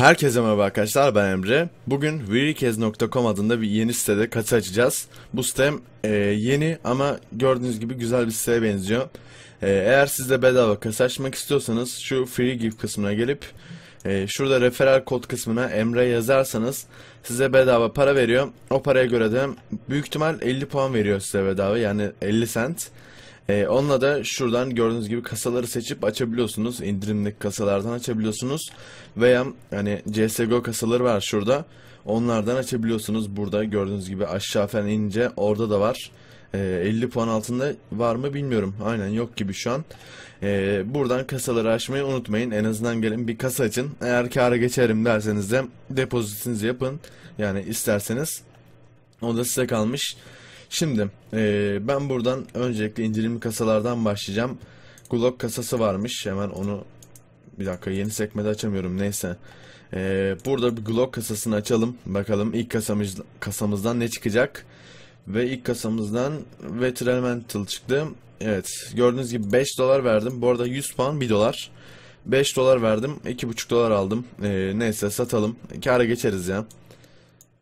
Herkese merhaba arkadaşlar ben Emre. Bugün weerikez.com adında bir yeni sitede kaça açacağız. Bu site e, yeni ama gördüğünüz gibi güzel bir siteye benziyor. E, eğer siz de bedava kasa açmak istiyorsanız şu free gift kısmına gelip e, şurada referral kod kısmına Emre yazarsanız size bedava para veriyor. O paraya göre de büyük ihtimal 50 puan veriyor size bedava yani 50 cent. Ee, onunla da şuradan gördüğünüz gibi kasaları seçip açabiliyorsunuz. İndirimli kasalardan açabiliyorsunuz. Veya hani CSGO kasaları var şurada. Onlardan açabiliyorsunuz. Burada gördüğünüz gibi aşağı falan inince orada da var. Ee, 50 puan altında var mı bilmiyorum. Aynen yok gibi şu an. Ee, buradan kasaları açmayı unutmayın. En azından gelin bir kasa açın. Eğer kara geçerim derseniz de depozitinizi yapın. Yani isterseniz. O da size kalmış. Şimdi e, ben buradan öncelikle indirimli kasalardan başlayacağım. Glock kasası varmış. Hemen onu bir dakika yeni sekmede açamıyorum neyse. E, burada bir Glock kasasını açalım. Bakalım ilk kasamız, kasamızdan ne çıkacak. Ve ilk kasamızdan Veteramental çıktı. Evet gördüğünüz gibi 5 dolar verdim. Bu arada 100 puan 1 dolar. 5 dolar verdim. 2,5 dolar aldım. E, neyse satalım. Kâra geçeriz ya.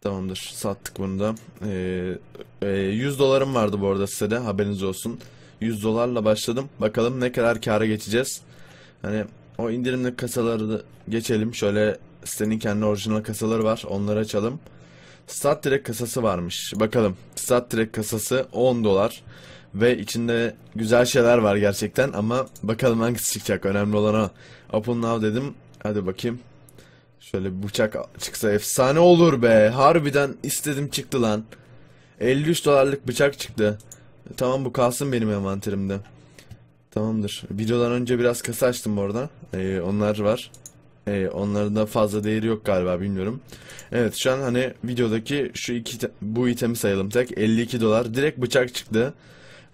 Tamamdır. Sattık bunu da. Ee, 100 e, dolarım vardı bu arada size de haberiniz olsun. 100 dolarla başladım. Bakalım ne kadar kâra geçeceğiz. Hani o indirimli kasaları da geçelim. Şöyle sitenin kendi orijinal kasaları var. Onları açalım. Stat Direct kasası varmış. Bakalım. Stat Direct kasası 10 dolar. Ve içinde güzel şeyler var gerçekten ama bakalım hangisi çıkacak. Önemli olan o. Open Now dedim. Hadi bakayım. Şöyle bir bıçak çıksa efsane olur be. Harbiden istedim çıktı lan. 53 dolarlık bıçak çıktı. Tamam bu kalsın benim envanterimde. Tamamdır. Videodan önce biraz kasa açtım bu arada. Ee, onlar var. Ee, onların da fazla değeri yok galiba bilmiyorum. Evet şu an hani videodaki şu iki bu itemi sayalım tek. 52 dolar. Direkt bıçak çıktı.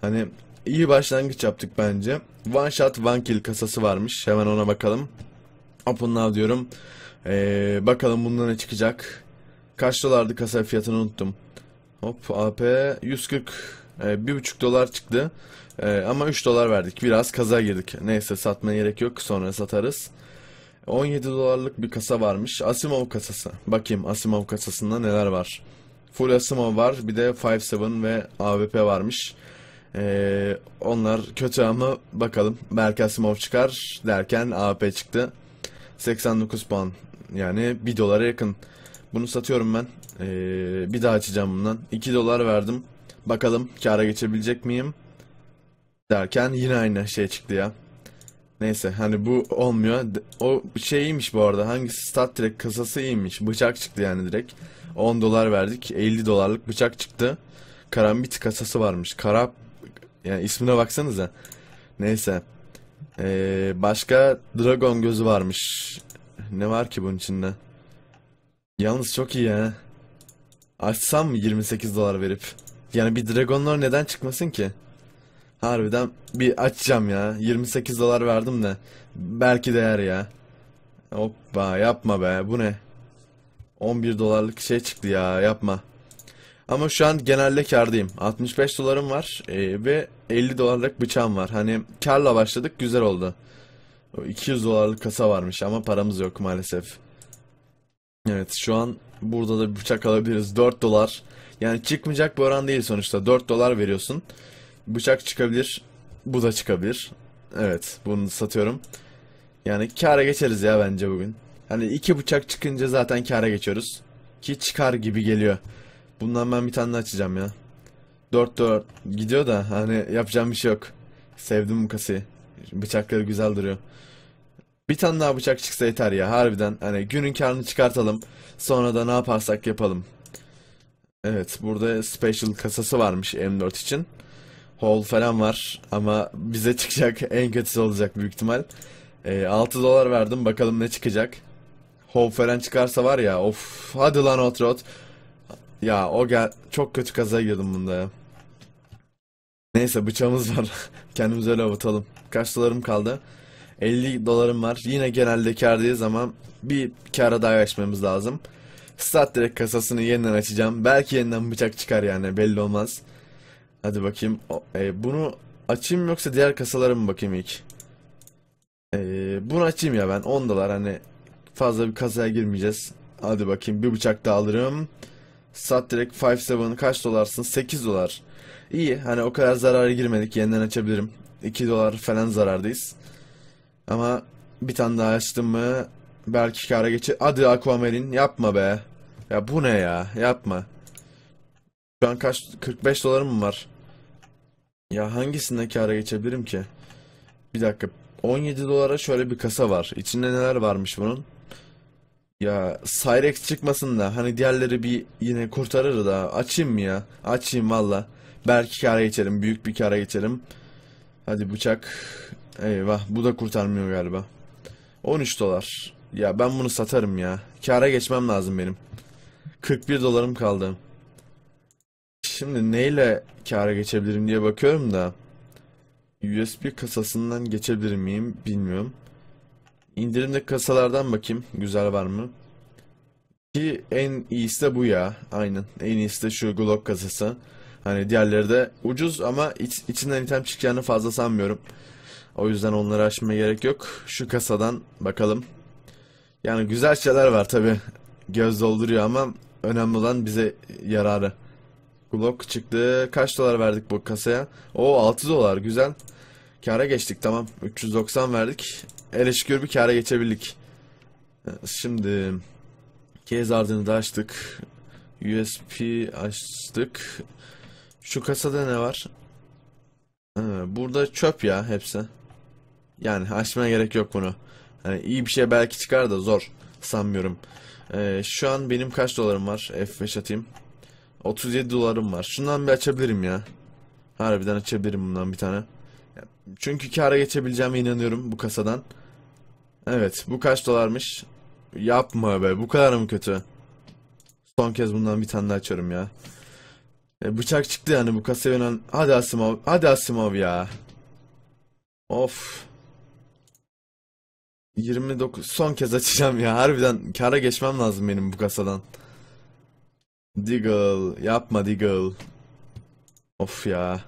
Hani iyi başlangıç yaptık bence. One shot one kill kasası varmış. Hemen ona bakalım. Open now diyorum. Ee, bakalım bundan ne çıkacak. Kaç dolardı kasa fiyatını unuttum. Hop AP 140 ee, bir ee, buçuk dolar çıktı. Ee, ama 3 dolar verdik. Biraz kaza girdik. Neyse satmaya gerek yok. Sonra satarız. 17 dolarlık bir kasa varmış. Asimov kasası. Bakayım Asimov kasasında neler var. Full Asimov var. Bir de 5.7 ve AWP varmış. Ee, onlar kötü ama bakalım. Belki Asimov çıkar derken AWP çıktı. 89 puan. Yani 1 dolara yakın. Bunu satıyorum ben. Ee, bir daha açacağım bundan. 2 dolar verdim. Bakalım kâra geçebilecek miyim? Derken yine aynı şey çıktı ya. Neyse hani bu olmuyor. O şeyiymiş bu arada. Hangisi stat direkt kasası iyiymiş. Bıçak çıktı yani direkt. 10 dolar verdik. 50 dolarlık bıçak çıktı. Karambit kasası varmış. Karap yani ismine baksanıza. Neyse. Ee, başka Dragon gözü varmış. Ne var ki bunun içinde? Yalnız çok iyi ya. Açsam mı 28 dolar verip? Yani bir Dragonlar neden çıkmasın ki? Harbiden bir açacağım ya. 28 dolar verdim de. Belki değer ya. Hoppa yapma be bu ne? 11 dolarlık şey çıktı ya yapma. Ama şu an genelde kardayım. 65 dolarım var e, ve 50 dolarlık bıçağım var. Hani karla başladık güzel oldu. 200 dolarlık kasa varmış ama paramız yok maalesef. Evet şu an burada da bıçak alabiliriz. 4 dolar. Yani çıkmayacak bir oran değil sonuçta. 4 dolar veriyorsun. Bıçak çıkabilir. Bu da çıkabilir. Evet bunu satıyorum. Yani kâra geçeriz ya bence bugün. Hani iki bıçak çıkınca zaten kâra geçiyoruz. Ki çıkar gibi geliyor. Bundan ben bir tane daha açacağım ya. 4-4 gidiyor da hani yapacağım bir şey yok. Sevdim bu kasayı. Bıçakları güzel duruyor. Bir tane daha bıçak çıksa yeter ya harbiden. Hani günün karını çıkartalım. Sonra da ne yaparsak yapalım. Evet burada special kasası varmış M4 için. Hall falan var ama bize çıkacak en kötüsü olacak büyük ihtimal. E, ee, 6 dolar verdim bakalım ne çıkacak. Hall falan çıkarsa var ya of hadi lan Otrot. Ya o gel çok kötü kazaya girdim bunda ya. Neyse bıçağımız var. Kendimizi öyle avutalım. Kaç dolarım kaldı? 50 dolarım var. Yine genelde kardayız zaman bir kara daha geçmemiz lazım. Stat direkt kasasını yeniden açacağım. Belki yeniden bıçak çıkar yani belli olmaz. Hadi bakayım. O, e, bunu açayım yoksa diğer kasalara mı bakayım ilk? E, bunu açayım ya ben. 10 dolar hani fazla bir kasaya girmeyeceğiz. Hadi bakayım bir bıçak daha alırım. Sat direkt 5.7 kaç dolarsın? 8 dolar. İyi hani o kadar zarara girmedik yeniden açabilirim. 2 dolar falan zarardayız. Ama bir tane daha açtım mı belki kara geçir. Hadi Aquamarine yapma be. Ya bu ne ya yapma. Şu an kaç 45 dolarım mı var? Ya hangisinde kara geçebilirim ki? Bir dakika 17 dolara şöyle bir kasa var. İçinde neler varmış bunun? Ya Cyrex çıkmasın da hani diğerleri bir yine kurtarır da açayım mı ya? Açayım valla. Belki kara geçerim. Büyük bir kara geçerim. Hadi bıçak. Eyvah bu da kurtarmıyor galiba. 13 dolar. Ya ben bunu satarım ya. Kara geçmem lazım benim. 41 dolarım kaldı. Şimdi neyle kara geçebilirim diye bakıyorum da. USB kasasından geçebilir miyim bilmiyorum. İndirimde kasalardan bakayım. Güzel var mı? Ki en iyisi de bu ya. Aynen. En iyisi de şu Glock kasası. Hani diğerleri de ucuz ama iç, içinden item çıkacağını fazla sanmıyorum. O yüzden onları açmaya gerek yok. Şu kasadan bakalım. Yani güzel şeyler var tabi. Göz dolduruyor ama önemli olan bize yararı. Glock çıktı. Kaç dolar verdik bu kasaya? O 6 dolar güzel. Kara geçtik tamam. 390 verdik. Hele şükür bir kâra geçebildik. Ee, şimdi kez ardını da açtık. USP açtık. Şu kasada ne var? Ee, burada çöp ya hepsi. Yani açmaya gerek yok bunu. Hani iyi bir şey belki çıkar da zor. Sanmıyorum. Ee, şu an benim kaç dolarım var? F5 atayım. 37 dolarım var. Şundan bir açabilirim ya. Harbiden açabilirim bundan bir tane. Çünkü kâra geçebileceğime inanıyorum bu kasadan. Evet bu kaç dolarmış? Yapma be bu kadar mı kötü? Son kez bundan bir tane daha açarım ya. E, bıçak çıktı yani bu kasevinan. Hadi Asimov. Hadi Asimov ya. Of. 29 son kez açacağım ya. Harbiden kara geçmem lazım benim bu kasadan. Diggle yapma Diggle. Of ya.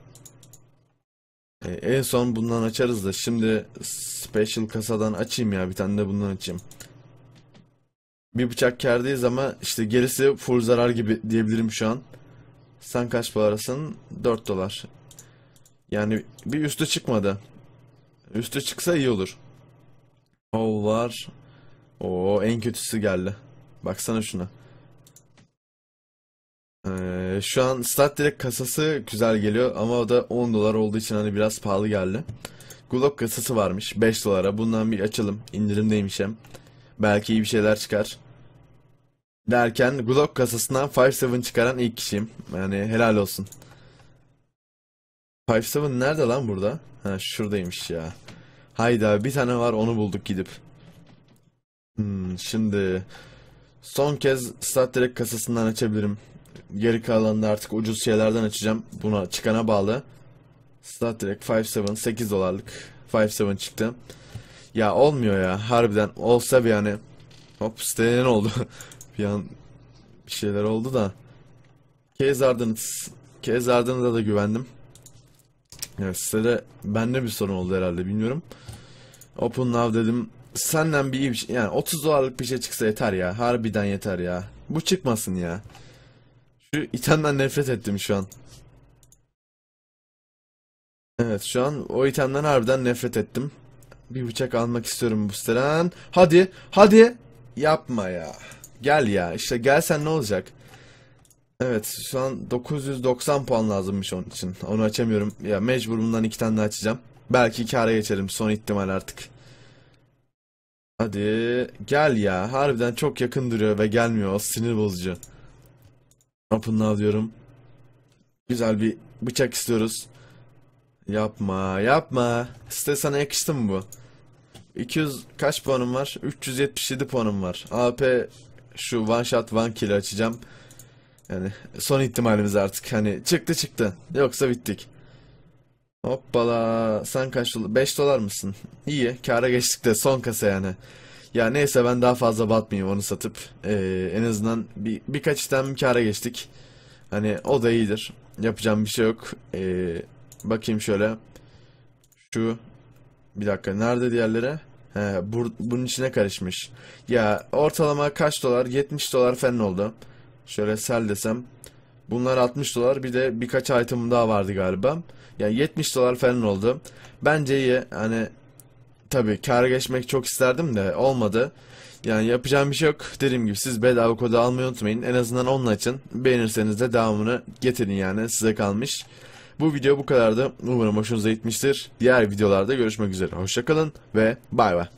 E, en son bundan açarız da şimdi special kasadan açayım ya bir tane de bundan açayım. Bir bıçak kerdeyiz ama işte gerisi full zarar gibi diyebilirim şu an. Sen kaç parasın? 4 dolar. Yani bir üstü çıkmadı. Üstü çıksa iyi olur. O var. Oo en kötüsü geldi. Baksana şuna. Ee, şu an start direkt kasası güzel geliyor ama o da 10 dolar olduğu için hani biraz pahalı geldi. Glock kasası varmış 5 dolara. Bundan bir açalım. İndirimdeymiş hem. Belki iyi bir şeyler çıkar. Derken Glock kasasından 5.7 çıkaran ilk kişiyim. Yani helal olsun. 5.7 nerede lan burada? Ha şuradaymış ya. Hayda bir tane var onu bulduk gidip. Hmm, şimdi son kez start Trek kasasından açabilirim. Geri kalanını artık ucuz şeylerden açacağım. Buna çıkana bağlı. Star Trek 5.7 8 dolarlık 5.7 çıktı. Ya olmuyor ya. Harbiden olsa bir hani Hop siteden oldu. bir an bir şeyler oldu da. Case Ardens. Case Ardens'a da güvendim. Evet sitede bende bir sorun oldu herhalde bilmiyorum. Open Now dedim. Senden bir iyi bir şey. Yani 30 dolarlık bir şey çıksa yeter ya. Harbiden yeter ya. Bu çıkmasın ya. Şu itemden nefret ettim şu an. Evet şu an o itemden harbiden nefret ettim. Bir bıçak almak istiyorum bu siteden. Hadi hadi. Yapma ya. Gel ya işte gelsen ne olacak? Evet şu an 990 puan lazımmış onun için. Onu açamıyorum. Ya mecbur bundan iki tane daha açacağım. Belki iki ara geçerim son ihtimal artık. Hadi gel ya. Harbiden çok yakın duruyor ve gelmiyor. O sinir bozucu. Apınla diyorum. Güzel bir bıçak istiyoruz. Yapma yapma. Site sana yakıştı mı bu? 200 kaç puanım var? 377 puanım var. AP şu one shot one kill açacağım. Yani son ihtimalimiz artık. Hani çıktı çıktı. Yoksa bittik. Hoppala. Sen kaç dolar? 5 dolar mısın? İyi. Kara geçtik de son kasa yani. Ya neyse ben daha fazla batmayayım onu satıp. Ee, en azından bir, birkaç işlem kara geçtik. Hani o da iyidir. Yapacağım bir şey yok. Ee, bakayım şöyle. Şu. Bir dakika nerede diğerleri? He, bur bunun içine karışmış. Ya ortalama kaç dolar? 70 dolar falan oldu. Şöyle sel desem. Bunlar 60 dolar. Bir de birkaç item daha vardı galiba. Yani 70 dolar falan oldu. Bence iyi. Hani tabii kâra geçmek çok isterdim de olmadı. Yani yapacağım bir şey yok. Dediğim gibi siz bedava kodu almayı unutmayın. En azından onun için beğenirseniz de devamını getirin yani size kalmış. Bu video bu kadardı. Umarım hoşunuza gitmiştir. Diğer videolarda görüşmek üzere. Hoşçakalın ve bay bay.